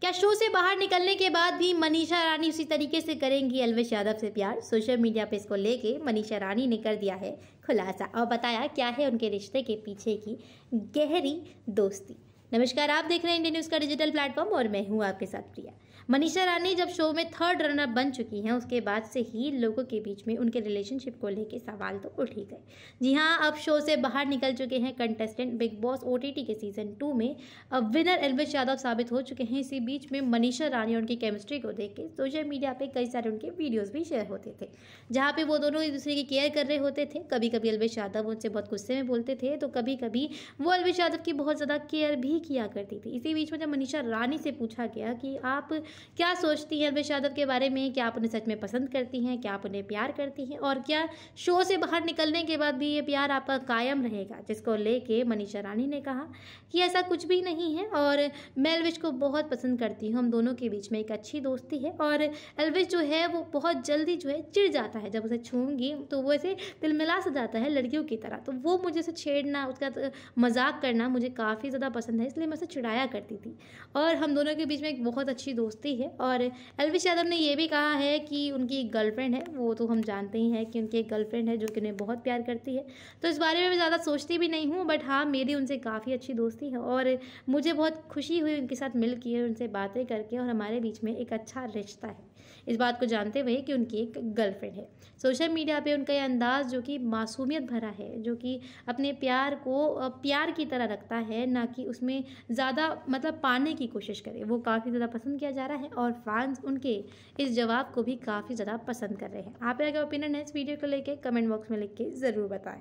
क्या शो से बाहर निकलने के बाद भी मनीषा रानी उसी तरीके से करेंगी अलवेश यादव से प्यार सोशल मीडिया पे इसको लेके मनीषा रानी ने कर दिया है खुलासा और बताया क्या है उनके रिश्ते के पीछे की गहरी दोस्ती नमस्कार आप देख रहे हैं इंडियन न्यूज़ का डिजिटल प्लेटफॉर्म और मैं हूँ आपके साथ प्रिया मनीषा रानी जब शो में थर्ड रनर बन चुकी हैं उसके बाद से ही लोगों के बीच में उनके रिलेशनशिप को लेकर सवाल तो उठ ही गए जी हाँ अब शो से बाहर निकल चुके हैं कंटेस्टेंट बिग बॉस ओ के सीजन टू में अब विनर एलवेश यादव साबित हो चुके हैं इसी बीच में मनीषा रानी और उनकी केमिस्ट्री को देख के सोशल मीडिया पर कई सारे उनके वीडियोज़ भी शेयर होते थे जहाँ पर वो दोनों एक दूसरे की केयर कर रहे होते थे कभी कभी अलवेश यादव उनसे बहुत गुस्से में बोलते थे तो कभी कभी वो अलवेश यादव की बहुत ज़्यादा केयर भी किया करती थी इसी बीच में जब मनीषा रानी से पूछा गया कि आप क्या सोचती हैं अलवेश यादव के बारे में क्या आप उन्हें सच में पसंद करती हैं क्या आप उन्हें प्यार करती हैं और क्या शो से बाहर निकलने के बाद भी ये प्यार आपका कायम रहेगा जिसको लेके मनीषा रानी ने कहा कि ऐसा कुछ भी नहीं है और मैं अलविश को बहुत पसंद करती हूँ हम दोनों के बीच में एक अच्छी दोस्ती है और एलविश जो है वो बहुत जल्दी जो है चिड़ जाता है जब उसे छूँगी तो वो ऐसे तिलमिला सा जाता है लड़कियों की तरह तो वो मुझे उसे छेड़ना उसका मजाक करना मुझे काफ़ी ज़्यादा पसंद है इसलिए मैं उसे चिड़ाया करती थी और हम दोनों के बीच में एक बहुत अच्छी दोस्ती सकती है और एलविश यादव ने यह भी कहा है कि उनकी गर्लफ्रेंड है वो तो हम जानते ही हैं कि उनकी एक गर्लफ्रेंड है जो कि उन्हें बहुत प्यार करती है तो इस बारे में मैं ज़्यादा सोचती भी नहीं हूँ बट हाँ मेरी उनसे काफ़ी अच्छी दोस्ती है और मुझे बहुत खुशी हुई उनके साथ मिल के उनसे बातें करके और हमारे बीच में एक अच्छा रिश्ता है इस बात को जानते हुए कि उनकी एक गर्लफ्रेंड है सोशल मीडिया पे उनका यह अंदाज जो कि मासूमियत भरा है जो कि अपने प्यार को प्यार की तरह रखता है ना कि उसमें ज़्यादा मतलब पाने की कोशिश करे वो काफ़ी ज़्यादा पसंद किया जा रहा है रहा है और फैंस उनके इस जवाब को भी काफ़ी ज़्यादा पसंद कर रहे हैं आप क्या ओपिनियन है इस वीडियो को लेकर कमेंट बॉक्स में लिख के ज़रूर बताएं